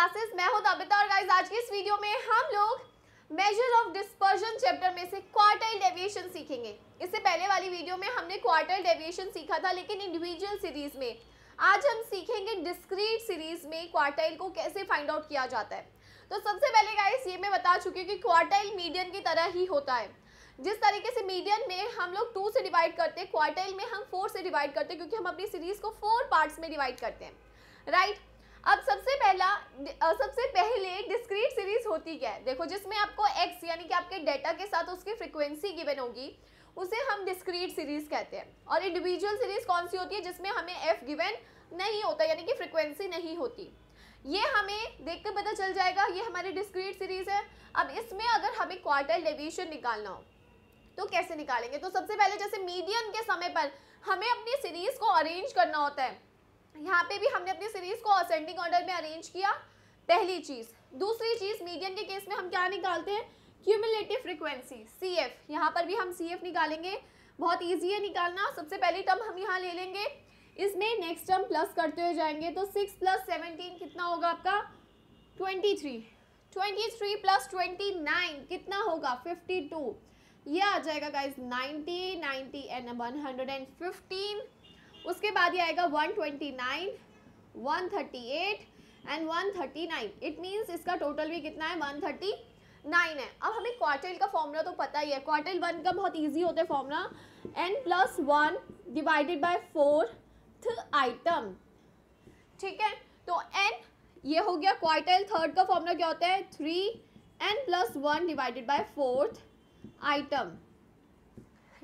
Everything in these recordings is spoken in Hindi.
क्लासेस मैं हूं तबिता और गाइस आज के इस वीडियो में हम लोग मेजर ऑफ डिस्पर्जन चैप्टर में से क्वार्टल डेविएशन सीखेंगे इससे पहले वाली वीडियो में हमने क्वार्टल डेविएशन सीखा था लेकिन इंडिविजुअल सीरीज में आज हम सीखेंगे डिस्क्रीट सीरीज में क्वार्टाइल को कैसे फाइंड आउट किया जाता है तो सबसे पहले गाइस ये मैं बता चुकी हूँ कि क्वार्टाइल मीडियन की तरह ही होता है जिस तरीके से मीडियन में हम लोग टू से डिवाइड करते हैं क्वार्टाइल में हम फोर से डिवाइड करते हैं क्योंकि हम अपनी सीरीज को फोर पार्ट्स में डिवाइड करते हैं राइट right? अब सबसे पहला सबसे पहले डिस्क्रीट सीरीज होती क्या है देखो जिसमें आपको एक्स यानी कि आपके डेटा के साथ उसकी फ्रिक्वेंसी गिवन होगी उसे हम डिस्क्रीट सीरीज कहते हैं और इंडिविजुअल सीरीज कौन सी होती है जिसमें हमें एफ गिवन नहीं होता यानी कि फ्रिक्वेंसी नहीं होती ये हमें देख कर पता चल जाएगा ये हमारी डिस्क्रीट सीरीज है अब इसमें अगर हमें क्वार्टर डेविएशन निकालना हो तो कैसे निकालेंगे तो सबसे पहले जैसे मीडियम के समय पर हमें अपनी सीरीज को अरेंज करना होता है यहाँ पे भी हमने अपनी सीरीज को असेंडिंग ऑर्डर में अरेंज किया पहली चीज़ दूसरी चीज़ मीडियम के केस में हम क्या निकालते हैं क्यूमुलेटिव फ्रिक्वेंसी सी एफ यहाँ पर भी हम सी एफ निकालेंगे बहुत ईजी है निकालना सबसे पहली टर्म हम यहाँ ले लेंगे इसमें नेक्स्ट टर्म प्लस करते हुए जाएंगे तो सिक्स प्लस सेवनटीन कितना होगा आपका twenty three twenty three plus twenty nine कितना होगा फिफ्टी टू ये आ जाएगा guys ninety ninety and one hundred and fifteen उसके बाद ये आएगा 129, 138 एंड 139 इट मींस इसका टोटल भी कितना है 139 है अब हमें क्वार्टल का फॉर्मूला तो पता ही है क्वार्टल वन का बहुत इजी होता है formula N plus one divided by fourth item ठीक है तो एन ये हो गया क्वार्टल थर्ड का फॉर्मूला क्या होता है three N plus one divided by fourth item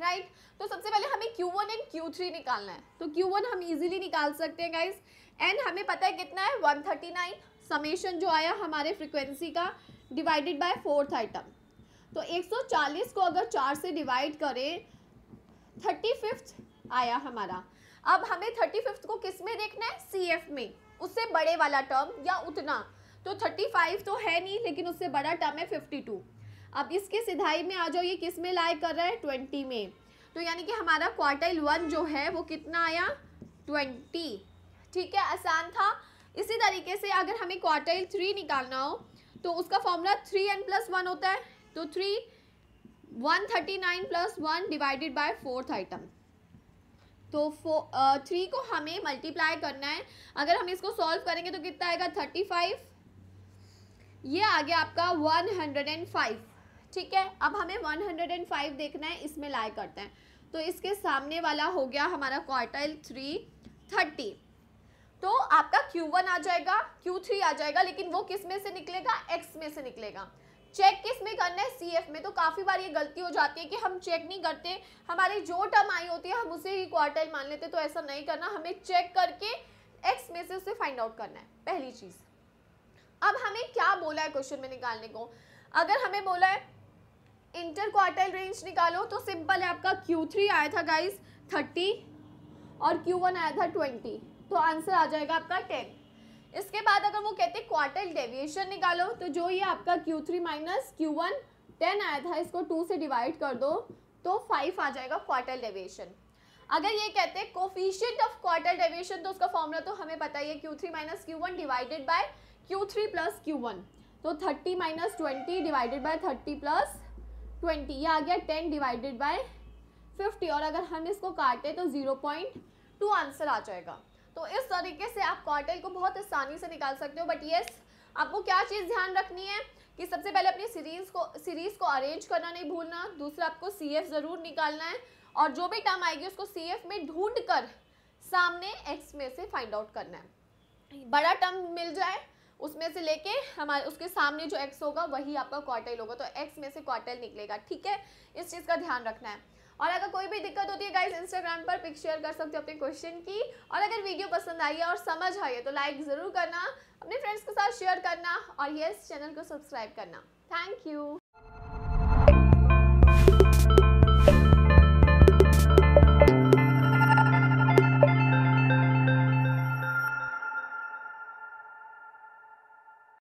right right? तो सबसे पहले हमें Q1 एंड क्यू निकालना है तो Q1 हम इजीली निकाल सकते हैं गाइज एंड हमें पता है कितना है 139 समेशन जो आया हमारे फ्रिक्वेंसी का डिवाइडेड बाय फोर्थ आइटम तो 140 को अगर चार से डिवाइड करें थर्टी फिफ्थ आया हमारा अब हमें थर्टी फिफ्थ को किस में देखना है सी एफ में उससे बड़े वाला टर्म या उतना तो थर्टी फाइव तो है नहीं लेकिन उससे बड़ा टर्म है फिफ्टी टू अब इसके सिधाई में आ जाओ ये किस में लाइक कर रहा है ट्वेंटी में तो यानी कि हमारा क्वार्टल वन जो है वो कितना आया ट्वेंटी ठीक है आसान था इसी तरीके से अगर हमें क्वार्टल थ्री निकालना हो तो उसका formula three N plus one होता है तो three one thirty nine plus one divided by fourth item तो फो थ्री को हमें मल्टीप्लाई करना है अगर हम इसको सॉल्व करेंगे तो कितना आएगा थर्टी फाइव ये आ गया आपका वन हंड्रेड एंड फाइव ठीक है अब हमें 105 देखना है इसमें लाई करते हैं तो इसके सामने वाला हो गया हमारा क्वार्टल थ्री थर्टी तो आपका Q1 आ जाएगा Q3 आ जाएगा लेकिन वो किस में से निकलेगा X में से निकलेगा चेक किस में करना है सी में तो काफ़ी बार ये गलती हो जाती है कि हम चेक नहीं करते हमारी जो टर्म आई होती है हम उसे ही क्वार्टल मान लेते तो ऐसा नहीं करना हमें चेक करके एक्स में से उसे फाइंड आउट करना है पहली चीज़ अब हमें क्या बोला है क्वेश्चन में निकालने को अगर हमें बोला है इंटर क्वार्टाइल रेंज निकालो तो सिंपल है आपका Q3 आया था गाइस 30 और Q1 आया था 20 तो आंसर आ जाएगा आपका 10 इसके बाद अगर वो कहते हैं क्वार्टाइल डेविएशन निकालो तो जो ये आपका Q3 थ्री माइनस क्यू आया था इसको टू से डिवाइड कर दो तो फाइव आ जाएगा क्वार्टल डेविएशन अगर ये कहते हैं कोफिशियंट ऑफ क्वार्टर डेविएशन तो उसका फॉर्मूला तो हमें पता ही है Q three minus Q one divided by Q three plus Q one तो thirty minus twenty divided by thirty plus twenty ये आ गया टेन डिवाइडेड बाय फिफ्टी और अगर हम इसको काटें तो ज़ीरो पॉइंट टू आंसर आ जाएगा तो इस तरीके से आप कॉटल को बहुत आसानी से निकाल सकते हो बट येस आपको क्या चीज़ ध्यान रखनी है कि सबसे पहले अपनी सीरीज को सीरीज़ को अरेंज करना नहीं भूलना दूसरा आपको सी एफ ज़रूर निकालना है और जो भी टर्म आएगी उसको सी एफ में ढूंढ कर सामने एक्स में से फाइंड आउट करना है बड़ा टर्म मिल जाए उसमें से लेके हमारे उसके सामने जो एक्स होगा वही आपका क्वार्टल होगा तो एक्स में से क्वार्टल निकलेगा ठीक है इस चीज़ का ध्यान रखना है और अगर कोई भी दिक्कत होती है गाइज इंस्टाग्राम पर पिक शेयर कर सकते हो अपने क्वेश्चन की और अगर वीडियो पसंद आई है और समझ आई है तो लाइक ज़रूर करना अपने फ्रेंड्स के साथ शेयर करना और यस चैनल को सब्सक्राइब करना थैंक यू